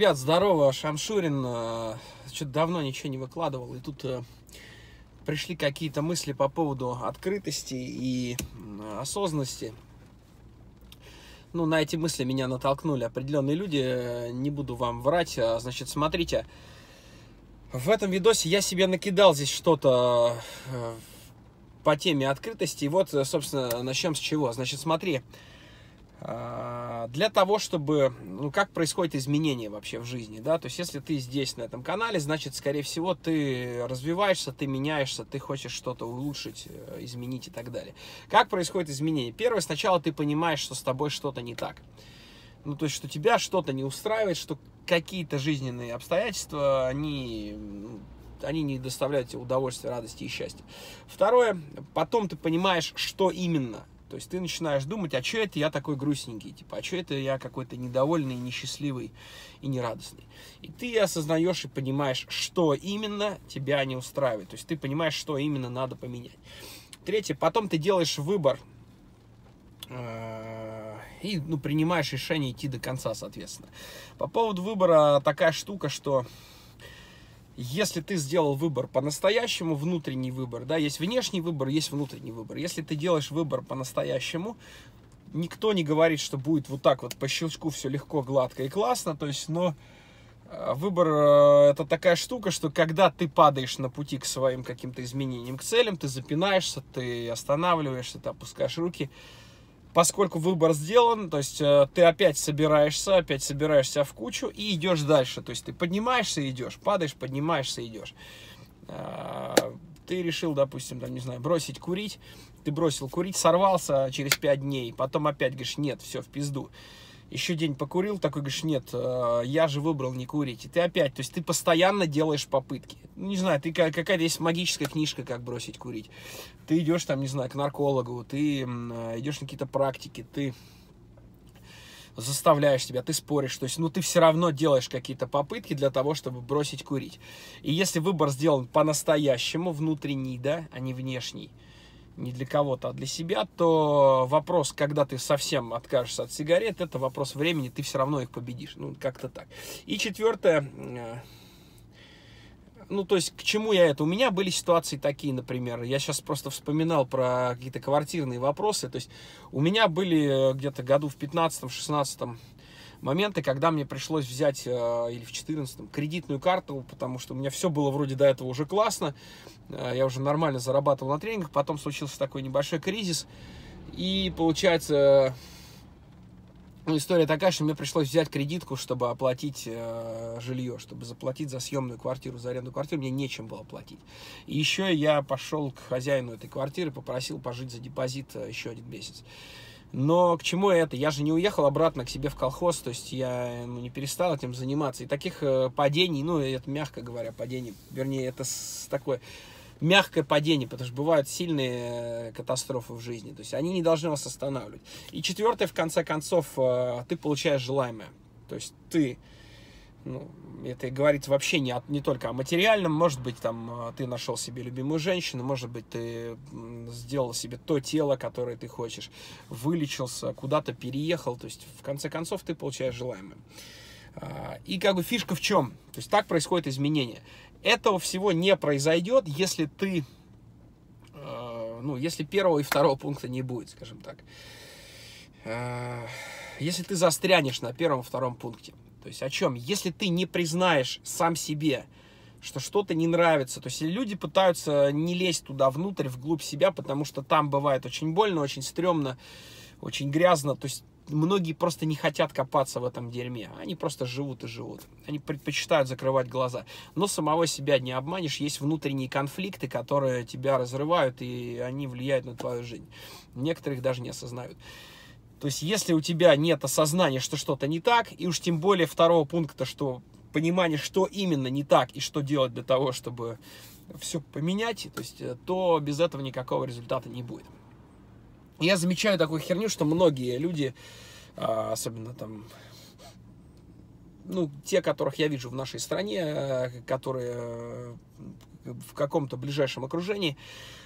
Ребят, здорово, Шамшурин. Э, что-то давно ничего не выкладывал. И тут э, пришли какие-то мысли по поводу открытости и осознанности. Ну, на эти мысли меня натолкнули определенные люди. Э, не буду вам врать. А, значит, смотрите. В этом видосе я себе накидал здесь что-то по теме открытости. И вот, собственно, начнем с чего. Значит, смотри. Смотри. А, для того, чтобы, ну, как происходит изменение вообще в жизни, да, то есть, если ты здесь, на этом канале, значит, скорее всего, ты развиваешься, ты меняешься, ты хочешь что-то улучшить, э, изменить и так далее. Как происходит изменение? Первое, сначала ты понимаешь, что с тобой что-то не так. Ну, то есть, что тебя что-то не устраивает, что какие-то жизненные обстоятельства, они ну, они не доставляют тебе удовольствия, радости и счастья. Второе, потом ты понимаешь, что именно. То есть ты начинаешь думать, а что это я такой грустненький, типа, а что это я какой-то недовольный, несчастливый и нерадостный. И ты осознаешь и понимаешь, что именно тебя не устраивает. То есть ты понимаешь, что именно надо поменять. Третье, потом ты делаешь выбор э, и ну, принимаешь решение идти до конца, соответственно. По поводу выбора такая штука, что если ты сделал выбор по-настоящему, внутренний выбор, да, есть внешний выбор, есть внутренний выбор. Если ты делаешь выбор по-настоящему, никто не говорит, что будет вот так вот по щелчку все легко, гладко и классно, то есть, но э, выбор э, это такая штука, что когда ты падаешь на пути к своим каким-то изменениям, к целям, ты запинаешься, ты останавливаешься, ты опускаешь руки, поскольку выбор сделан, то есть э, ты опять собираешься, опять собираешься в кучу и идешь дальше. То есть ты поднимаешься и идешь, падаешь, поднимаешься и идешь. Э, ты решил, допустим, там, не знаю, бросить курить, ты бросил курить, сорвался через 5 дней, потом опять говоришь, нет, все, в пизду еще день покурил, такой говоришь, нет, э, я же выбрал не курить. И ты опять, то есть ты постоянно делаешь попытки. Ну, не знаю, ты какая-то есть магическая книжка, как бросить курить. Ты идешь там, не знаю, к наркологу, ты э, идешь на какие-то практики, ты заставляешь себя, ты споришь, то есть, ну, ты все равно делаешь какие-то попытки для того, чтобы бросить курить. И если выбор сделан по-настоящему, внутренний, да, а не внешний, не для кого-то, а для себя, то вопрос, когда ты совсем откажешься от сигарет, это вопрос времени, ты все равно их победишь. Ну, как-то так. И четвертое, э, ну, то есть, к чему я это? У меня были ситуации такие, например, я сейчас просто вспоминал про какие-то квартирные вопросы, то есть, у меня были э, где-то году в 15-16 моменты, когда мне пришлось взять, э, или в 14-м, кредитную карту, потому что у меня все было вроде до этого уже классно, э, я уже нормально зарабатывал на тренингах, потом случился такой небольшой кризис, и получается... Ну, история такая, что мне пришлось взять кредитку, чтобы оплатить э, жилье, чтобы заплатить за съемную квартиру, за аренду квартиры. Мне нечем было платить. И еще я пошел к хозяину этой квартиры, попросил пожить за депозит э, еще один месяц. Но к чему это? Я же не уехал обратно к себе в колхоз, то есть я ну, не перестал этим заниматься. И таких э, падений, ну, это мягко говоря, падений, вернее, это такое мягкое падение, потому что бывают сильные э, катастрофы в жизни, то есть они не должны вас останавливать. И четвертое, в конце концов, э, ты получаешь желаемое. То есть ты ну, это говорит вообще не, от не только о материальном, может быть, там а, ты нашел себе любимую женщину, может быть, ты сделал себе то тело, которое ты хочешь, вылечился, куда-то переехал, то есть в конце концов ты получаешь желаемое. А, и как бы фишка в чем? То есть так происходит изменение. Этого всего не произойдет, если ты, а, ну, если первого и второго пункта не будет, скажем так. Если ты застрянешь на первом-втором пункте. То есть о чем? Если ты не признаешь сам себе, что что-то не нравится, то есть люди пытаются не лезть туда внутрь, вглубь себя, потому что там бывает очень больно, очень стрёмно, очень грязно, то есть многие просто не хотят копаться в этом дерьме. Они просто живут и живут. Они предпочитают закрывать глаза. Но самого себя не обманешь. Есть внутренние конфликты, которые тебя разрывают, и они влияют на твою жизнь. Некоторых даже не осознают. То есть, если у тебя нет осознания, что что-то не так, и уж тем более второго пункта, что понимание, что именно не так и что делать для того, чтобы все поменять, то, есть, э, то без этого никакого результата не будет. Я замечаю такую херню, что многие люди, а, особенно там ну, те, которых я вижу в нашей стране, э, которые э, в каком-то ближайшем окружении,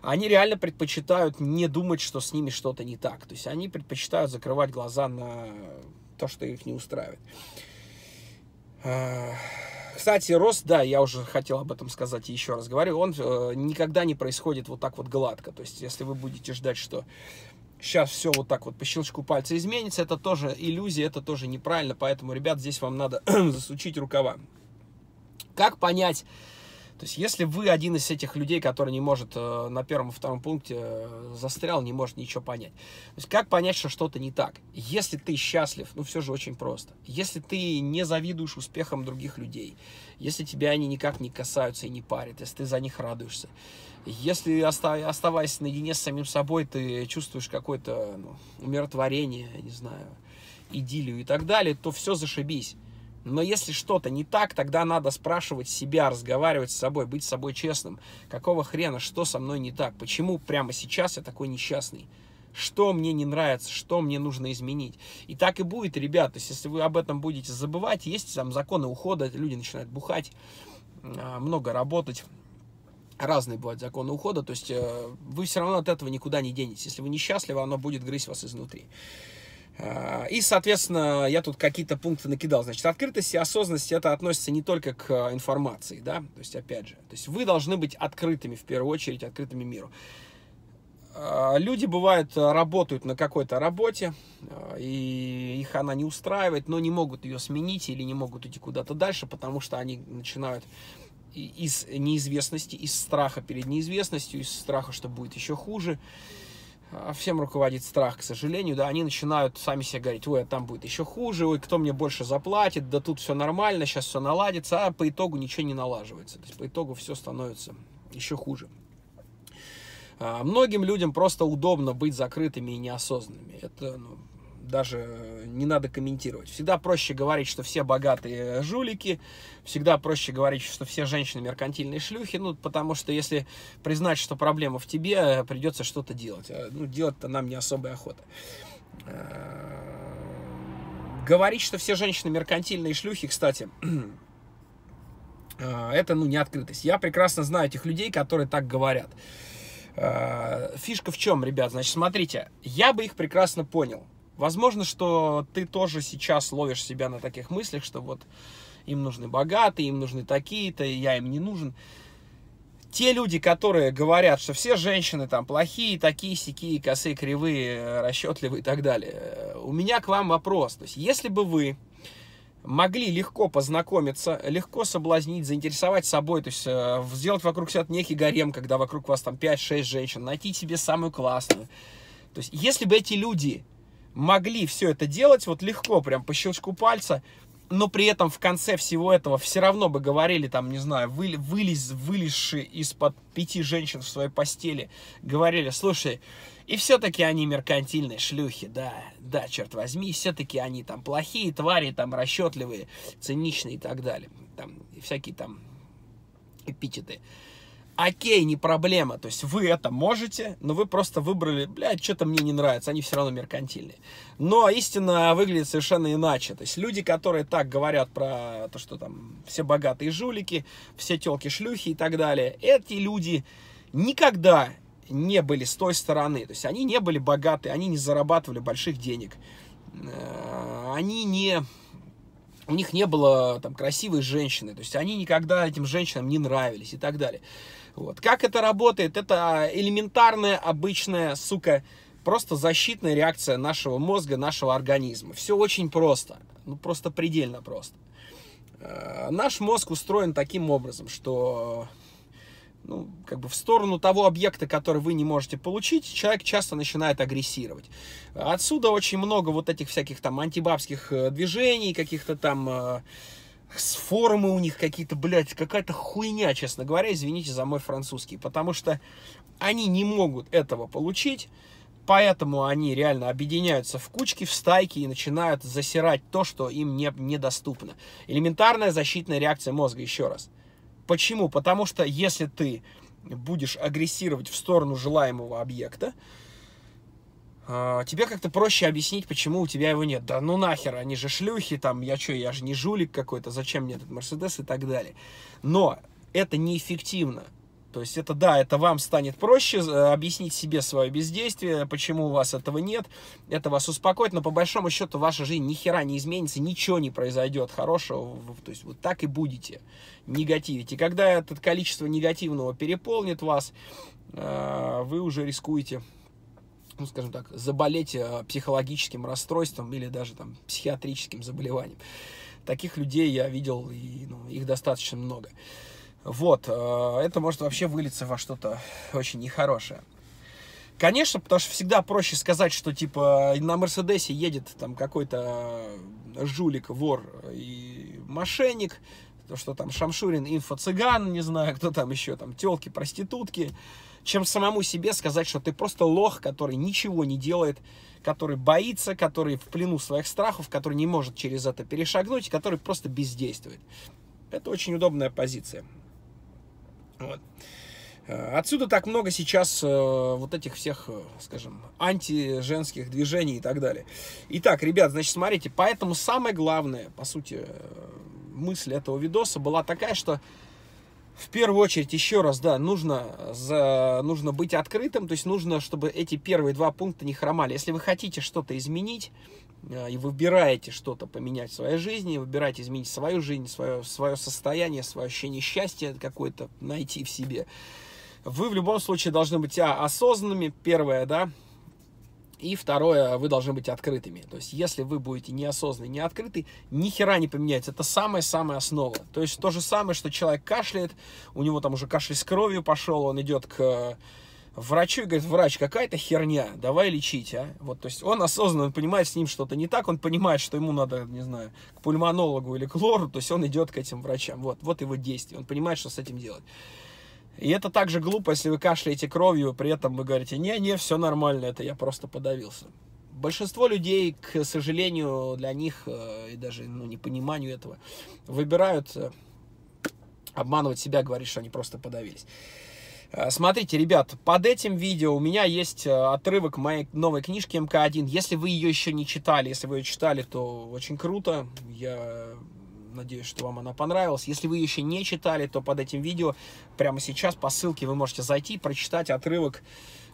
они реально предпочитают не думать, что с ними что-то не так. То есть они предпочитают закрывать глаза на то, что их не устраивает. Э, кстати, рост, да, я уже хотел об этом сказать и еще раз говорю, он никогда не происходит вот так вот гладко. То есть, если вы будете ждать, что сейчас все вот так вот по щелчку пальца изменится, это тоже иллюзия, это тоже неправильно, поэтому, ребят, здесь вам надо засучить рукава. Как понять, то есть, если вы один из этих людей, который не может э, на первом и втором пункте э, застрял, не может ничего понять. То есть, как понять, что что-то не так? Если ты счастлив, ну, все же очень просто. Если ты не завидуешь успехам других людей, если тебя они никак не касаются и не парят, если ты за них радуешься, если, оставаясь наедине с самим собой, ты чувствуешь какое-то ну, умиротворение, не знаю, идиллию и так далее, то все зашибись. Но если что-то не так, тогда надо спрашивать себя, разговаривать с собой, быть с собой честным. Какого хрена, что со мной не так? Почему прямо сейчас я такой несчастный? Что мне не нравится, что мне нужно изменить. И так и будет, ребят. То есть, если вы об этом будете забывать, есть там законы ухода, люди начинают бухать, а, много работать. Разные бывают законы ухода, то есть э, вы все равно от этого никуда не денетесь. Если вы несчастливы, оно будет грызть вас изнутри. А, и, соответственно, я тут какие-то пункты накидал. Значит, открытость и осознанность это относится не только к а, информации, да, то есть, опять же, то есть вы должны быть открытыми, в первую очередь, открытыми миру. А, люди, бывают, работают на какой-то работе, и их она не устраивает, но не могут ее сменить или не могут идти куда-то дальше, потому что они начинают из неизвестности, из страха перед неизвестностью, из страха, что будет еще хуже, а, всем руководит страх, к сожалению, да, они начинают сами себе говорить, ой, а там будет еще хуже, ой, кто мне больше заплатит, да тут все нормально, сейчас все наладится, а по итогу ничего не налаживается, то есть по итогу все становится еще хуже. А, многим людям просто удобно быть закрытыми и неосознанными, это, ну, даже э, не надо комментировать. Всегда проще говорить, что все богатые жулики, всегда проще говорить, что все женщины меркантильные шлюхи, ну, потому что если признать, что проблема в тебе, э, придется что-то делать. Э, ну, делать-то нам не особая охота. Говорить, что все женщины меркантильные шлюхи, кстати, это, ну, не открытость. Я прекрасно знаю этих людей, которые так говорят. Фишка в чем, ребят? Значит, смотрите, я бы их прекрасно понял. Возможно, что ты тоже сейчас ловишь себя на таких мыслях, что вот им нужны богатые, им нужны такие-то, я им не нужен. Те люди, которые говорят, что все женщины там плохие, такие, сякие, косые, кривые, расчетливые и так далее. Э, у меня к вам вопрос. То есть, если бы вы могли легко познакомиться, легко соблазнить, заинтересовать собой, то есть э, сделать вокруг себя некий гарем, когда вокруг вас там 5-6 женщин, найти себе самую классную. То есть если бы эти люди могли все это делать вот легко, прям по щелчку пальца, но при этом в конце всего этого все равно бы говорили, там, не знаю, вылез, вылезши из-под пяти женщин в своей постели, говорили, слушай, и все-таки они меркантильные шлюхи, да, да, черт возьми, все-таки они там плохие твари, там расчетливые, циничные и так далее, там, всякие там эпитеты. Окей, не проблема, то есть вы это можете, но вы просто выбрали, блядь, что-то мне не нравится, они все равно меркантильные. Но истина выглядит совершенно иначе, то есть люди, которые так говорят про то, что там все богатые жулики, все телки-шлюхи и так далее, эти люди никогда не были с той стороны, то есть они не были богаты, они не зарабатывали больших денег, э, они не у них не было там красивой женщины, то есть они никогда этим женщинам не нравились и так далее. Вот. Как это работает? Это а, элементарная, обычная, сука, просто защитная реакция нашего мозга, нашего организма. Все очень просто. Ну, просто предельно просто. Э, наш мозг устроен таким образом, что ну, как бы в сторону того объекта, который вы не можете получить, человек часто начинает агрессировать. Отсюда очень много вот этих всяких там антибабских э, движений, каких-то там э, с формы у них какие-то, блядь, какая-то хуйня, честно говоря, извините за мой французский, потому что они не могут этого получить, поэтому они реально объединяются в кучки, в стайки и начинают засирать то, что им не, недоступно. Элементарная защитная реакция мозга, еще раз. Почему? Потому что если ты будешь агрессировать в сторону желаемого объекта, а, тебе как-то проще объяснить, почему у тебя его нет. Да ну нахер, они же шлюхи, там, я что, я же не жулик какой-то, зачем мне этот Мерседес и так далее. Но это неэффективно. То есть это, да, это вам станет проще э, объяснить себе свое бездействие, почему у вас этого нет, это вас успокоит, но по большому счету ваша жизнь ни хера не изменится, ничего не произойдет хорошего, то есть вот так и будете негативить. И когда это количество негативного переполнит вас, э, вы уже рискуете ну, скажем так, заболеть э, психологическим расстройством или даже там психиатрическим заболеванием. Таких людей я видел, и ну, их достаточно много. Вот, э, это может вообще вылиться во что-то очень нехорошее. Конечно, потому что всегда проще сказать, что типа на Мерседесе едет там какой-то жулик, вор и мошенник, то, что там Шамшурин инфо-цыган, не знаю, кто там еще, там телки, проститутки, чем самому себе сказать, что ты просто лох, который ничего не делает, который боится, который в плену своих страхов, который не может через это перешагнуть, который просто бездействует. Это очень удобная позиция. Вот. Э, отсюда так много сейчас э, вот этих всех, э, скажем, антиженских движений и так далее. Итак, ребят, значит, смотрите, поэтому самое главное, по сути, мысль этого видоса была такая, что в первую очередь, еще раз, да, нужно, э, за, нужно быть открытым, то есть нужно, чтобы эти первые два пункта не хромали. Если вы хотите что-то изменить, э, и выбираете что-то поменять в своей жизни, выбираете изменить свою жизнь, свое, свое состояние, свое ощущение счастья какое-то найти в себе, вы в любом случае должны быть а, осознанными, первое, да, и второе, вы должны быть открытыми. То есть, если вы будете неосознанны, не открыты, ни хера не поменяется. Это самая-самая основа. То есть, то же самое, что человек кашляет, у него там уже кашель с кровью пошел, он идет к э, врачу и говорит, врач, какая-то херня, давай лечить, а? Вот, то есть он осознанно он понимает, с ним что-то не так, он понимает, что ему надо, не знаю, к пульмонологу или к лору, то есть он идет к этим врачам, вот, вот его действие, он понимает, что с этим делать. И это также глупо, если вы кашляете кровью, при этом вы говорите, не-не, все нормально, это я просто подавился. Большинство людей, к сожалению, для них, э, и даже ну, непониманию этого, выбирают э, обманывать себя, говорить, что они просто подавились. Э, смотрите, ребят, под этим видео у меня есть отрывок моей новой книжки МК-1. Если вы ее еще не читали, если вы ее читали, то очень круто. Я Надеюсь, что вам она понравилась. Если вы еще не читали, то под этим видео прямо сейчас по ссылке вы можете зайти, и прочитать отрывок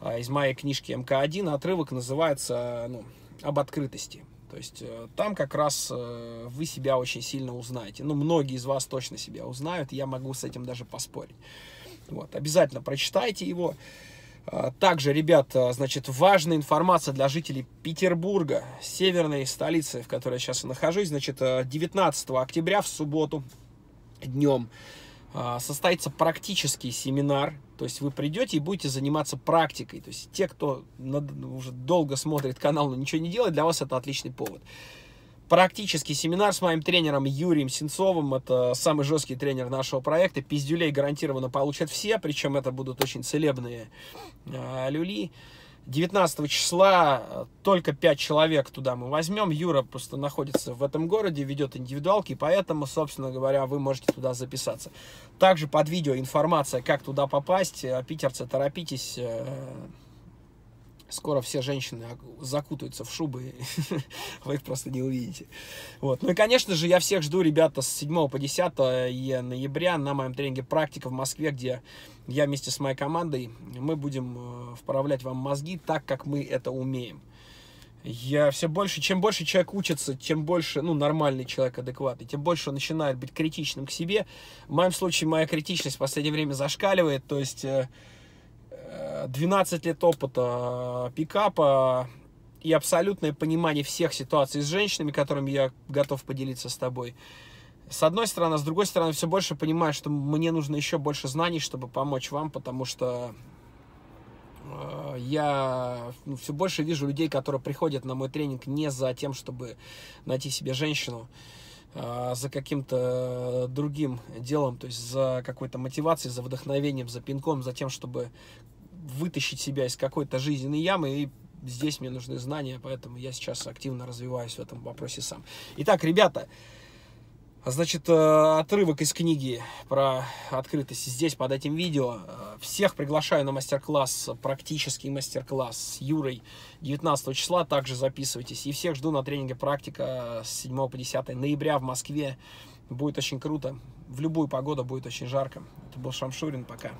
а, из моей книжки МК-1. Отрывок называется ну, «Об открытости». То есть э, там как раз э, вы себя очень сильно узнаете. Ну, многие из вас точно себя узнают, я могу с этим даже поспорить. Вот, обязательно прочитайте его. А, также, ребят, значит, важная информация для жителей Петербурга, северной столицы, в которой я сейчас и нахожусь. Значит, 19 э, октября в субботу днем а, состоится практический семинар. То есть вы придете и будете заниматься практикой. То есть те, кто уже долго смотрит канал, но ничего не делает, для вас это отличный повод практический семинар с моим тренером Юрием Сенцовым. Это самый жесткий тренер нашего проекта. Пиздюлей гарантированно получат все, причем это будут очень целебные э, люли. 19 числа э, только 5 человек туда мы возьмем. Юра просто находится в этом городе, ведет индивидуалки, поэтому, собственно говоря, вы можете туда записаться. Также под видео информация, как туда попасть. Э, питерцы, торопитесь. Э, Скоро все женщины закутаются в шубы, вы их просто не увидите. Вот. Ну и, конечно же, я всех жду, ребята, с 7 по 10 ноября на моем тренинге «Практика» в Москве, где я вместе с моей командой, мы будем э, вправлять вам мозги так, как мы это умеем. Я все больше, чем больше человек учится, чем больше, ну, нормальный человек, адекватный, тем больше он начинает быть критичным к себе. В моем случае моя критичность в последнее время зашкаливает, то есть э, 12 э, лет опыта э, пикапа и абсолютное понимание всех ситуаций с женщинами, которыми я готов поделиться с тобой. С одной стороны, а с другой стороны, все больше понимаю, что мне нужно еще больше знаний, чтобы помочь вам, потому что э, я ну, все больше вижу людей, которые приходят на мой тренинг не за тем, чтобы найти себе женщину, а за каким-то другим делом, то есть за какой-то мотивацией, за вдохновением, за пинком, за тем, чтобы вытащить себя из какой-то жизненной ямы и здесь мне нужны знания, поэтому я сейчас активно развиваюсь в этом вопросе сам. Итак, ребята, а значит, э, отрывок из книги про открытость здесь под этим видео. Э, всех приглашаю на мастер-класс, практический мастер-класс с Юрой 19 числа, также записывайтесь. И всех жду на тренинге практика с 7 по 10 ноября в Москве. Будет очень круто. В любую погоду будет очень жарко. Это был Шамшурин. Пока.